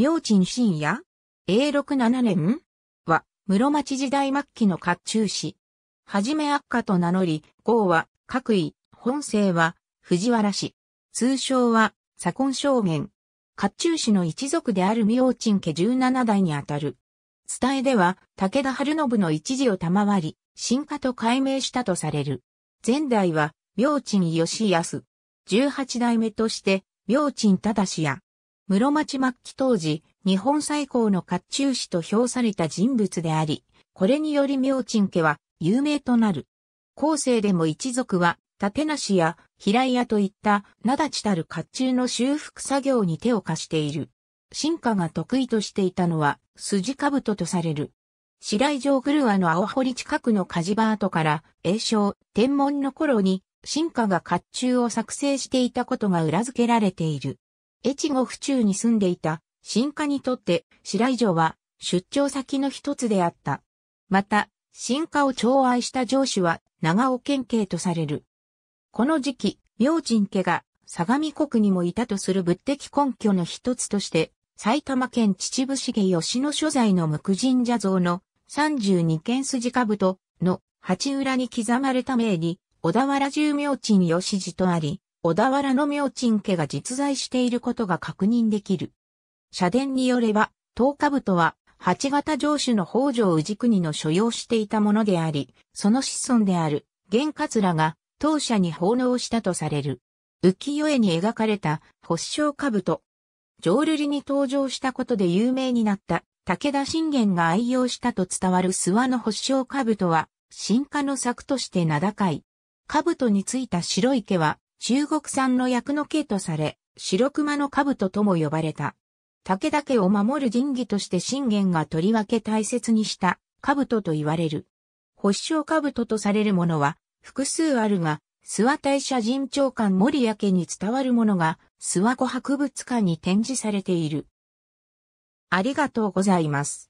明珍深夜永禄七年は、室町時代末期の甲冑師。はじめ悪化と名乗り、号は、各位、本姓は、藤原氏。通称は、左近証元。甲冑師の一族である明珍家十七代にあたる。伝えでは、武田春信の一時を賜り、進化と改名したとされる。前代は、明珍義康。十八代目として、明珍正や、室町末期当時、日本最高の甲冑師と評された人物であり、これにより明珍家は有名となる。後世でも一族は、立梨や平屋といった名立ちたる甲冑の修復作業に手を貸している。進化が得意としていたのは筋兜とされる。白井城グルアの青堀近くの火事場跡から栄称天文の頃に進化が甲冑を作成していたことが裏付けられている。越後府中に住んでいた、新家にとって白井城は出張先の一つであった。また、新家を寵愛した城主は長尾県警とされる。この時期、明神家が相模国にもいたとする物的根拠の一つとして、埼玉県秩父重吉野所在の無神社像の32件筋兜の鉢裏に刻まれた名に、小田原十明神吉寺とあり、小田原の明珍家が実在していることが確認できる。社殿によれば、東兜は、八型城主の北条氏国の所要していたものであり、その子孫である、玄桂が、当社に奉納したとされる。浮世絵に描かれた、発祥兜。浄瑠璃に登場したことで有名になった、武田信玄が愛用したと伝わる諏訪の発祥兜は、進化の作として名高い。兜についた白い毛は、中国産の役の毛とされ、白熊の兜とも呼ばれた。武田家を守る神器として信玄がとりわけ大切にした兜と言われる。保守省兜とされるものは複数あるが、諏訪大社神長官森屋家に伝わるものが諏訪湖博物館に展示されている。ありがとうございます。